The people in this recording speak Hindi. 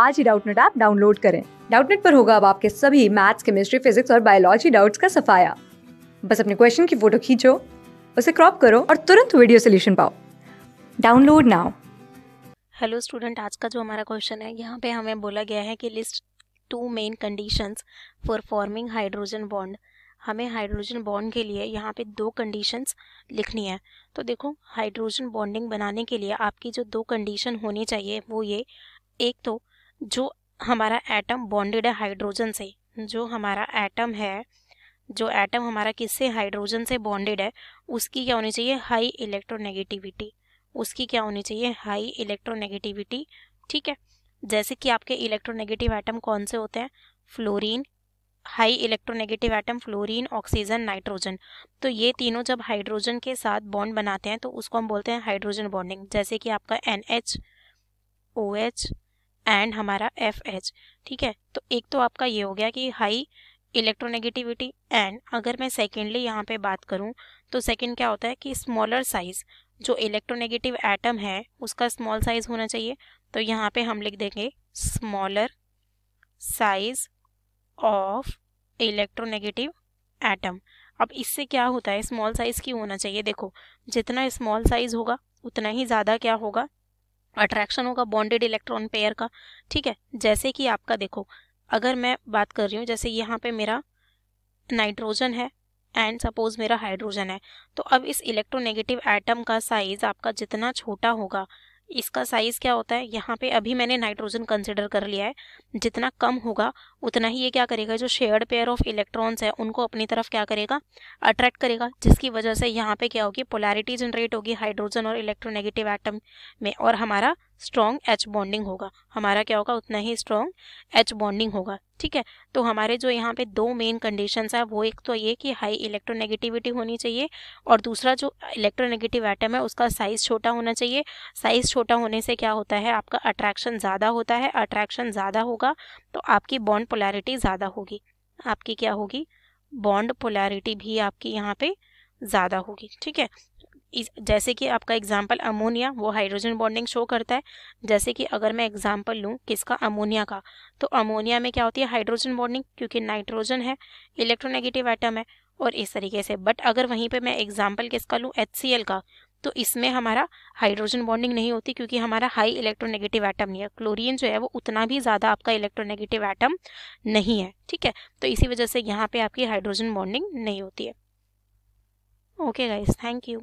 आज ही डाउटनेट ऐप डाउनलोड करें डाउटनेट पर होगा अब आपके सभी मैथ्स केमिस्ट्री फिजिक्स और बायोलॉजी डाउट्स का सफाया बस अपने क्वेश्चन की फोटो खींचो उसे क्रॉप करो और तुरंत वीडियो सोल्यूशन पाओ डाउनलोड नाउ हेलो स्टूडेंट आज का जो हमारा क्वेश्चन है यहाँ पे हमें बोला गया है कि list two main conditions for forming hydrogen bond हमें हाइड्रोजन बॉन्ड के लिए यहाँ पे दो कंडीशंस लिखनी है तो देखो हाइड्रोजन बॉन्डिंग बनाने के लिए आपकी जो दो कंडीशन होनी चाहिए वो ये एक तो जो हमारा एटम बॉन्डेड है हाइड्रोजन से जो हमारा एटम है जो एटम हमारा किससे हाइड्रोजन से बॉन्डेड है उसकी क्या होनी चाहिए हाई इलेक्ट्रोनेगेटिविटी उसकी क्या होनी चाहिए हाई इलेक्ट्रोनेगेटिविटी ठीक है जैसे कि आपके इलेक्ट्रोनेगेटिव आइटम कौन से होते हैं fluorine high electronegative atom fluorine oxygen nitrogen तो ये तीनों जब हाइड्रोजन के साथ बॉन्ड बनाते हैं तो उसको हम बोलते हैं हाइड्रोजन बॉन्डिंग जैसे कि आपका N H O H and हमारा एफ एच ठीक है तो एक तो आपका ये हो गया कि हाई इलेक्ट्रोनेगेटिविटी एंड अगर मैं सेकेंडली यहाँ पे बात करूँ तो सेकेंड क्या होता है कि स्मॉलर साइज़ जो इलेक्ट्रोनेगेटिव एटम है उसका स्मॉल साइज़ होना चाहिए तो यहाँ पे हम लिख देंगे smaller size of electronegative atom अब इससे क्या होता है स्मॉल साइज़ की होना चाहिए देखो जितना स्मॉल साइज़ होगा उतना ही ज़्यादा क्या होगा अट्रैक्शन होगा बॉन्डेड इलेक्ट्रॉन पेयर का ठीक है जैसे कि आपका देखो अगर मैं बात कर रही हूँ जैसे यहाँ पे मेरा नाइट्रोजन है एंड सपोज मेरा हाइड्रोजन है तो अब इस इलेक्ट्रोनेगेटिव एटम का साइज आपका जितना छोटा होगा इसका साइज़ क्या होता है यहाँ पे अभी मैंने नाइट्रोजन कंसिडर कर लिया है जितना कम होगा उतना ही ये क्या करेगा जो शेयर्ड पेयर ऑफ इलेक्ट्रॉन्स है उनको अपनी तरफ क्या करेगा अट्रैक्ट करेगा जिसकी वजह से यहाँ पे क्या होगी पोलैरिटी जनरेट होगी हाइड्रोजन और इलेक्ट्रोनेगेटिव एटम में और हमारा स्ट्रॉन्ग एच बॉन्डिंग होगा हमारा क्या होगा उतना ही स्ट्रॉन्ग एच बॉन्डिंग होगा ठीक है तो हमारे जो यहाँ पे दो मेन कंडीशंस है वो एक तो ये कि हाई इलेक्ट्रोनेगेटिविटी होनी चाहिए और दूसरा जो इलेक्ट्रोनेगेटिव आइटम है उसका साइज छोटा होना चाहिए साइज छोटा होने से क्या होता है आपका अट्रैक्शन ज़्यादा होता है अट्रैक्शन ज़्यादा होगा तो आपकी बॉन्ड पोलैरिटी ज़्यादा होगी आपकी क्या होगी बॉन्ड पोलैरिटी भी आपकी यहाँ पे ज़्यादा होगी ठीक है जैसे कि आपका एग्जाम्पल अमोनिया वो हाइड्रोजन बॉन्डिंग शो करता है जैसे कि अगर मैं एग्जाम्पल लूँ किसका अमोनिया का तो अमोनिया में क्या होती है हाइड्रोजन बॉन्डिंग क्योंकि नाइट्रोजन है इलेक्ट्रोनेगेटिव आइटम है और इस तरीके से बट अगर वहीं पे मैं एग्जाम्पल किसका लूँ एच का तो इसमें हमारा हाइड्रोजन बॉन्डिंग नहीं होती क्योंकि हमारा हाई इलेक्ट्रोनेगेटिव आइटम नहीं है क्लोरिन जो है वो उतना भी ज़्यादा आपका इलेक्ट्रोनेगेटिव आइटम नहीं है ठीक है तो इसी वजह से यहाँ पे आपकी हाइड्रोजन बॉन्डिंग नहीं होती है ओके गाइस थैंक यू